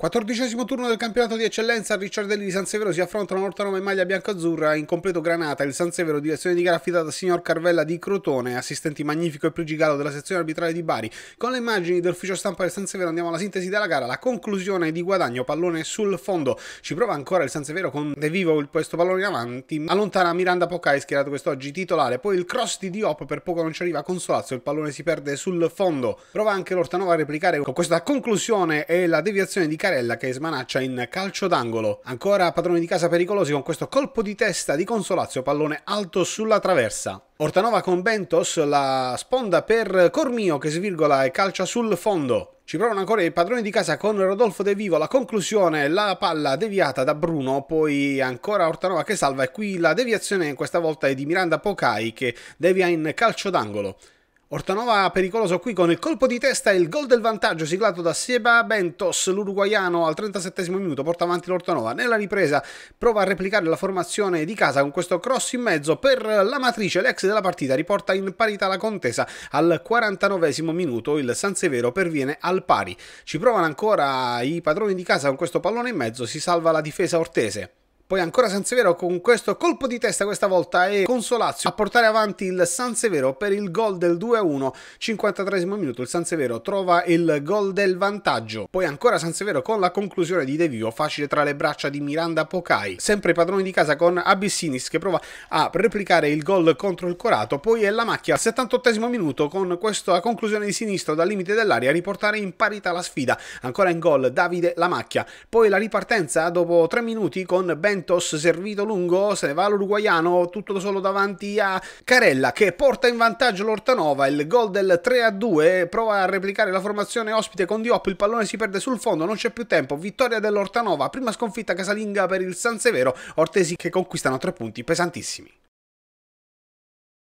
Quattordicesimo turno del campionato di eccellenza, Ricciardelli di San Severo si affronta una Ortanova in maglia bianco-azzurra in completo granata. Il San Severo, direzione di gara affidata al signor Carvella di Crotone, assistenti Magnifico e Prigigalo della sezione arbitrale di Bari. Con le immagini dell'ufficio stampa del San Severo andiamo alla sintesi della gara, la conclusione di guadagno, pallone sul fondo. Ci prova ancora il San Severo con De Vivo questo pallone in avanti, allontana Miranda Pocai, schierato quest'oggi titolare, poi il cross di Diop per poco non ci arriva Consolazzo, il pallone si perde sul fondo. Prova anche l'Ortanova a replicare con questa conclusione e la deviazione di Carvella Caccarella che smanaccia in calcio d'angolo. Ancora padroni di casa pericolosi con questo colpo di testa di Consolazio, pallone alto sulla traversa. Ortanova con Bentos, la sponda per Cormio che svirgola e calcia sul fondo. Ci provano ancora i padroni di casa con Rodolfo De Vivo, la conclusione, la palla deviata da Bruno, poi ancora Ortanova che salva e qui la deviazione questa volta è di Miranda Pocai che devia in calcio d'angolo. Ortanova pericoloso qui con il colpo di testa e il gol del vantaggio siglato da Seba Bentos, l'uruguaiano al 37 minuto porta avanti l'Ortanova. Nella ripresa prova a replicare la formazione di casa con questo cross in mezzo per la matrice, l'ex della partita riporta in parità la contesa al 49 minuto, il San Severo perviene al pari. Ci provano ancora i padroni di casa con questo pallone in mezzo, si salva la difesa ortese. Poi ancora Sansevero con questo colpo di testa questa volta e Consolazio a portare avanti il Sansevero per il gol del 2-1, 53 minuto il Sansevero trova il gol del vantaggio. Poi ancora Sansevero con la conclusione di De Vio facile tra le braccia di Miranda Pocai, sempre padroni di casa con Abissinis che prova a replicare il gol contro il Corato, poi è la macchia al 78 minuto con questa conclusione di sinistro dal limite dell'aria a riportare in parità la sfida, ancora in gol Davide Lamacchia, poi la ripartenza dopo 3 minuti con Ben Santos, servito lungo, se ne va l'uruguaiano, tutto solo davanti a Carella che porta in vantaggio l'Ortanova, il gol del 3-2, prova a replicare la formazione ospite con Diop, il pallone si perde sul fondo, non c'è più tempo, vittoria dell'Ortanova, prima sconfitta casalinga per il San Severo, Ortesi che conquistano tre punti pesantissimi.